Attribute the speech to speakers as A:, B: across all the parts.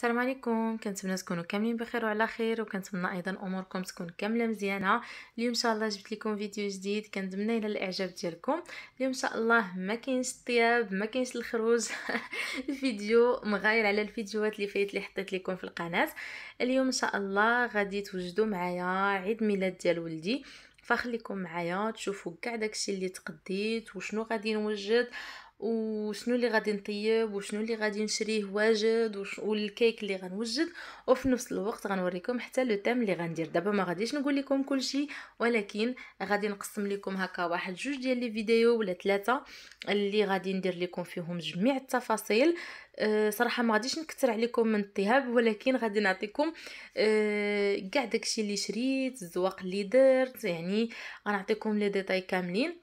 A: السلام عليكم كنتمنى تكونوا كاملين بخير وعلى خير وكنتمنى ايضا اموركم تكون كامله مزيانه اليوم ان شاء الله جبت لكم فيديو جديد كنتمنى الى الاعجاب ديالكم اليوم ان شاء الله ما كاينش الطياب ما كاينش الخروج الفيديو مغاير على الفيديوهات اللي فايت اللي حطيت لكم في القناه اليوم ان شاء الله غادي توجدوا معايا عيد ميلاد ديال ولدي فخليكم معايا تشوفوا كاع داكشي اللي تقديت وشنو غادي نوجد وشنو اللي غادي نطيب وشنو اللي غادي نشريه واجد وش... والكيك اللي غنوجد وفي نفس الوقت غنوريكم حتى لو تيم اللي غندير دابا ما غاديش نقول لكم كلشي ولكن غادي نقسم لكم هكا واحد جوج ديال لي فيديو ولا ثلاثه اللي غادي ندير لكم فيهم جميع التفاصيل أه صراحه ما غاديش نكثر عليكم من الطهاب ولكن غادي نعطيكم أه، كاع أه داكشي اللي شريت الزواق اللي درت يعني غنعطيكم لي ديتاي كاملين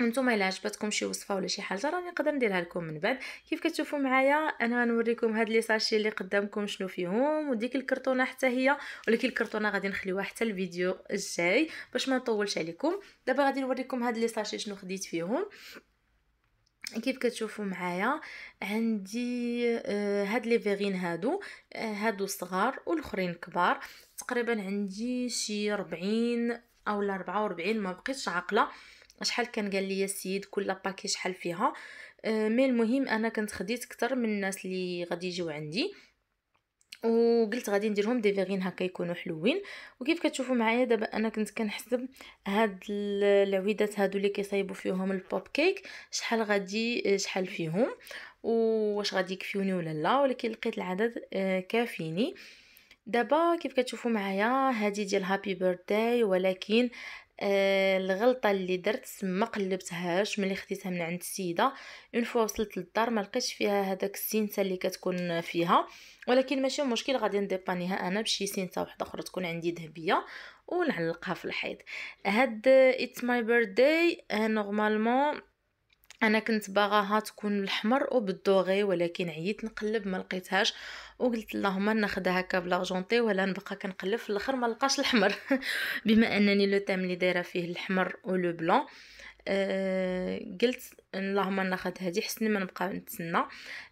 A: انتم الا عجبتكم شي وصفه ولا شي حاجه راني نقدر نديرها لكم من بعد كيف كتشوفوا معايا انا غنوريكم هاد لي ساشي اللي قدامكم شنو فيهم وديك الكرتونه حتى هي ولكن الكرتونه غادي نخليوها حتى الفيديو الجاي باش ما نطولش عليكم دابا غادي نوريكم هاد لي ساشي شنو خديت فيهم كيف كتشوفوا معايا عندي آه هاد لي فيغين هادو آه هادو صغار والاخرين كبار تقريبا عندي شي 40 او 44 ما بقيتش عاقله شحال كان قال لي السيد كل باكي شحال فيها أه، مي المهم انا كنت خديت اكثر من الناس اللي غادي يجيو عندي وقلت غادي نديرهم دي فيغين هكا يكونوا حلوين وكيف كتشوفوا معايا دابا انا كنت كنحسب هاد العويدات هادو اللي كيصايبوا فيهم البوب كيك شحال غادي أه، شحال فيهم واش غادي يكفيوني ولا لا ولكن لقيت العدد أه، كافيني دابا كيف كتشوفوا معايا هادي ديال هابي بيرثداي ولكن آه الغلطه اللي درت ما قلبتهاش ملي خديتها من عند السيده اون فوا وصلت للدار ما لقيتش فيها هذاك السينسه اللي كتكون فيها ولكن ماشي مشكل غادي نديبانيها انا بشي سينسه واحده اخرى تكون عندي ذهبيه ونعلقها في الحيط هاد اتس ماي بيرثداي نورمالمون انا كنت باغاها تكون الحمر وبالدوغي ولكن عييت نقلب ما لقيتهاش وقلت اللهم ناخدها هكا بلاغجونتي ولا نبقى كنقلب في الاخر ما لقاش الحمر بما انني لو تام اللي دايره فيه الاحمر ولو بلون أه قلت اللهم ناخذ هذه حسن ما نبقى نتسنى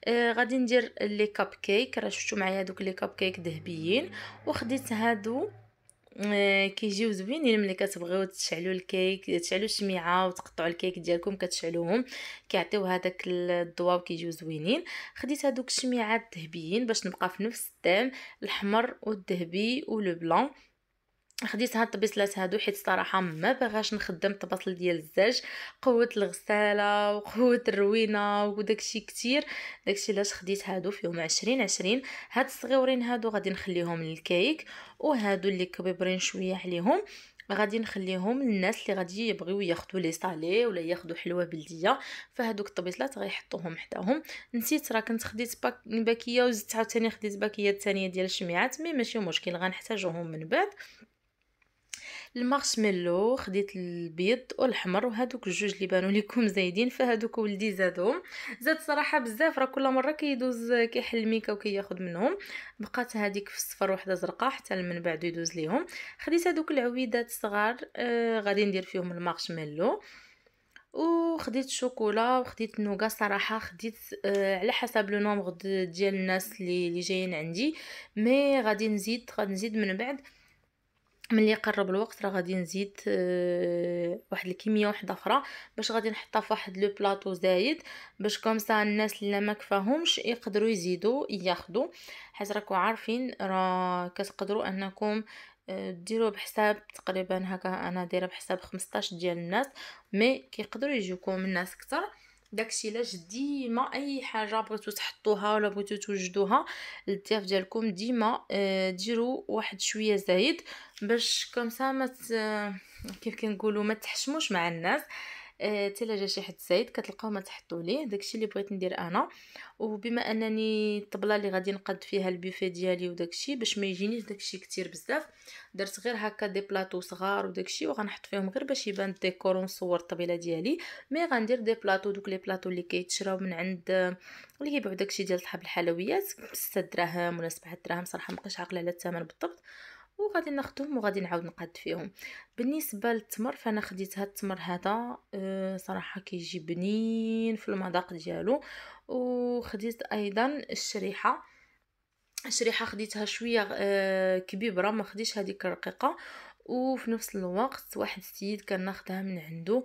A: أه غادي ندير لي كاب كيك راه شفتوا معايا دوك لي كاب كيك ذهبيين وخديت هادو آه، كيجيو زوينين ملي كتبغيو تشعلوا الكيك تشعلوا الشميعه وتقطعوا الكيك ديالكم كتشعلوهم كيعطيو هذاك الضوا وكيجيو زوينين خديت هذوك الشميعات الذهبيين باش نبقى في نفس الدعم الاحمر والذهبي ولو بلون خديت هاد الطبيصلات هادو حيت صراحه ما باغاش نخدم الطبصل ديال الزاج قوه الغساله وقوه الروينه وداكشي كتير داكشي علاش خديت هادو فيهم عشرين عشرين هاد الصغيورين هادو غادي نخليهم للكيك وهادو اللي كبيبرين شويه عليهم غادي نخليهم للناس اللي غادي يبغيو ياخذوا لي صالي ولا ياخذوا حلوه بلديه فهذوك الطبيصلات غيحطوهم حداهم نسيت راه كنت خديت باك باكيه وزدت عاوتاني خديت باكيه الثانيه ديال الشميعات مي ماشي مشكل غنحتاجوهم من بعد المارشميلو خديت البيض والحمر وهذوك الجوج اللي بانوا لكم زايدين فهذوك ولدي زادهم زاد صراحه بزاف راه كل مره كيدوز كيحل الميكا وكياخذ منهم بقات هذيك في الصفر وحده زرقاء حتى من بعد يدوز ليهم خديت هذوك العويدات الصغار آه غادي ندير فيهم المارشميلو وخديت شوكولا وخديت نوغا صراحه خديت آه على حسب لو نومبر ديال الناس اللي اللي جايين عندي مي غادي نزيد غادي نزيد من بعد ملي يقرب الوقت راه غادي نزيد آه، واحد الكميه واحده اخرى باش غادي نحطها فواحد لو بلاطو زايد باش كومسا الناس اللي ما كفاهمش يقدروا يزيدوا ياخذوا حيت راكم عارفين راه كتقدروا انكم آه، ديروا بحساب تقريبا هكا انا دايره بحساب 15 ديال الناس مي كيقدروا يجيكم الناس اكثر داكشي علاش ديما اي حاجه بغيتو تحطوها ولا بغيتو توجدوها للضيف ديالكم ديما آه، ديروا واحد شويه زايد باش كومسا ما كيف كنقولوا ما تحشموش مع الناس آه، جا شي حد زايد كتلقاو ما تحطوا ليه داكشي اللي بغيت ندير انا وبما انني الطبله اللي غادي نقد فيها البوفيه ديالي وداكشي باش ما يجينيش داكشي كتير بزاف درت غير هكا دي بلاطو صغار وداكشي وغنحط فيهم غير باش يبان الديكور ونصور الطبيله ديالي مي غندير دي بلاطو دوك لي بلاطو اللي كيتشراو من عند اللي كيبيعوا داكشي ديال صحاب الحلويات ب 6 دراهم ولا 7 دراهم صراحه مابقاش عاقله على الثمن بالضبط وغادي ناخذهم وغادي نعاود نقاد فيهم بالنسبه للتمر فانا خديت هاد التمر هذا أه صراحه كيجي بنين في المذاق ديالو وخديت ايضا الشريحه الشريحه خديتها شويه أه كبيره ما خديتش هذيك الرقيقه وفي نفس الوقت واحد السيد كان ناخذها من عنده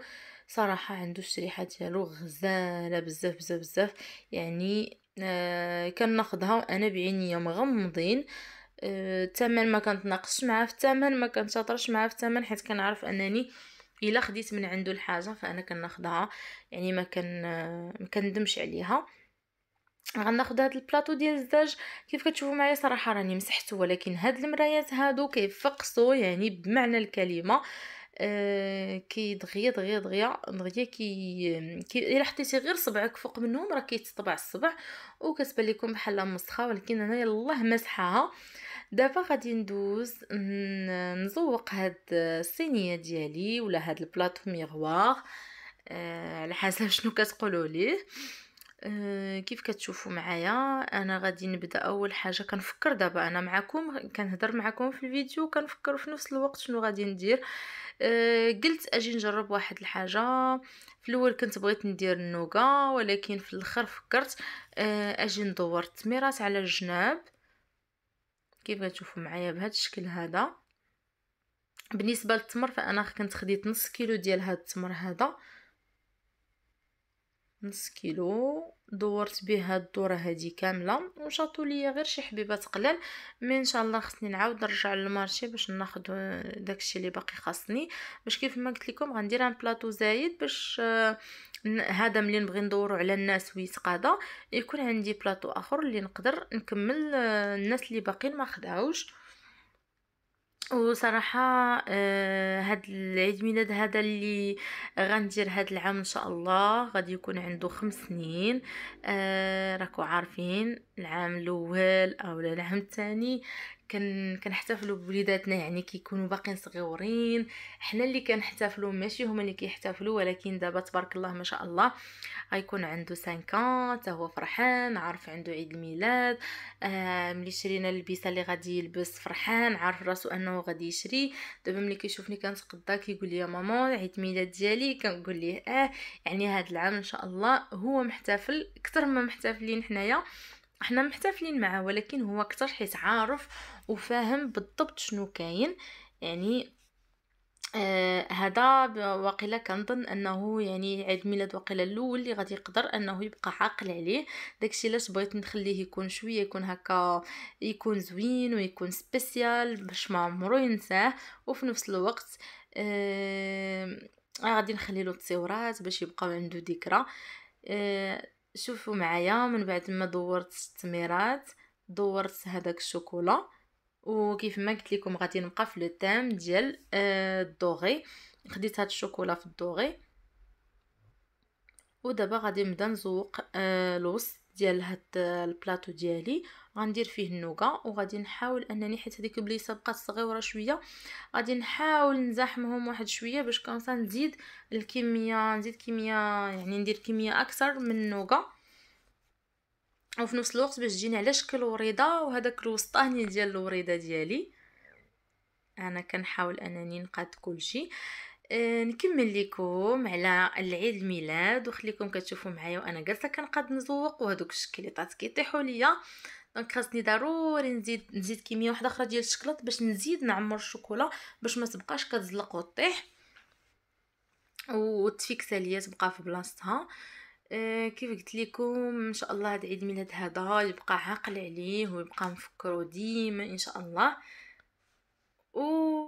A: صراحه عنده الشريحه ديالو غزاله بزاف بزاف بزاف يعني آه كان ناخذها وانا بعينيا مغمضين آه أه، الثمن ما كنتناقش معاه في الثمن ما كنتشاطرش معاه في الثمن حيت كنعرف انني الا خديت من عنده الحاجه فانا كناخدها يعني ما كان ما كندمش عليها غناخد هاد البلاطو ديال الزاج كيف كتشوفوا معايا صراحه راني مسحته ولكن هاد المرايات هادو كيفقصوا يعني بمعنى الكلمه أه كي دغيا دغيا دغيا دغيا كي كي الا حطيتي غير صبعك فوق منهم راه كيتطبع الصبع وكتبان لكم بحال مسخه ولكن انا يلاه مسحاها دابا غادي ندوز نزوق هاد الصينيه ديالي ولا هاد البلاطو ميغوار أه على حسب شنو كتقولوا ليه آه، كيف كتشوفوا معايا انا غادي نبدا اول حاجه كنفكر دابا انا معكم كنهضر معكم في الفيديو كنفكر في نفس الوقت شنو غادي ندير آه، قلت اجي نجرب واحد الحاجه في الاول كنت بغيت ندير النوغا ولكن في الاخر فكرت آه، اجي ندور التميرات على الجناب كيف كتشوفوا معايا بهذا الشكل هذا بالنسبه للتمر فانا كنت خديت نص كيلو ديال هذا التمر هذا نص كيلو دورت بها هاد الدوره هادي كامله وشاطوا ليا غير شي حبيبات قلال مي ان شاء الله خصني نعاود نرجع للمارشي باش ناخذ داكشي اللي باقي خاصني باش كيف ما قلت لكم غندير ان بلاطو زايد باش آه، هذا ملي نبغي ندورو على الناس ويتقاضى يكون عندي بلاطو اخر اللي نقدر نكمل آه، الناس اللي باقيين ما خداوش وصراحة آه، هاد العيد ميلاد هذا اللي غندير هاد العام ان شاء الله غادي يكون عنده خمس سنين آه، راكو عارفين العام الاول او العام الثاني كنحتفلوا بوليداتنا يعني كيكونوا باقيين صغيورين حنا اللي كنحتفلوا ماشي هما اللي كيحتفلوا ولكن دابا تبارك الله ما شاء الله غيكون عنده 5 حتى هو فرحان عارف عنده عيد الميلاد آه ملي شرينا اللبسه اللي غادي يلبس فرحان عارف راسو انه غادي يشري دابا ملي كيشوفني كنتقدا كيقول لي ماما عيد الميلاد ديالي كنقول ليه اه يعني هذا العام ان شاء الله هو محتفل اكثر ما محتفلين حنايا احنا محتفلين معاه ولكن هو اكثر حيت عارف وفاهم بالضبط شنو كاين يعني آه واقيلا كنظن انه يعني عيد ميلاد واقيلا الاول اللي غادي يقدر انه يبقى عاقل عليه داكشي علاش بغيت نخليه يكون شويه يكون هكا يكون زوين ويكون سبيسيال باش ما عمرو ينساه وفي نفس الوقت آه غادي نخلي له التصويرات باش يبقاو عنده ذكرى آه شوفوا معايا من بعد ما دورت التميرات دورت هذاك الشوكولا وكيف ما قلت لكم غادي نبقى في تام ديال آه، الدوغي خديت هاد الشوكولا في الدوغي ودابا غادي نبدا نزوق آه، الوسط ديال هاد البلاطو ديالي غندير فيه النوكا وغادي نحاول انني حيت هذيك البليصه بقات صغيره شويه غادي نحاول نزاحمهم واحد شويه باش كنصا نزيد الكميه نزيد كميه يعني ندير كميه اكثر من النوكا وفي نفس الوقت باش تجيني على شكل وريضه وهذاك الوسطاني ديال الوريضه ديالي انا كنحاول انني نقاد كلشي آه، نكمل لكم على العيد الميلاد وخليكم كتشوفوا معايا وانا جالسه كنقاد نزوق وهذوك الشكليطات كيطيحوا ليا دونك خاصني ضروري نزيد نزيد كميه واحده اخرى ديال الشكلاط باش نزيد نعمر الشوكولا باش ما تبقاش كتزلق وتطيح وتفيكسه ليا تبقى في بلاصتها أه كيف قلت لكم ان شاء الله هذا عيد ميلاد هذا يبقى عاقل عليه ويبقى مفكرو ديما ان شاء الله و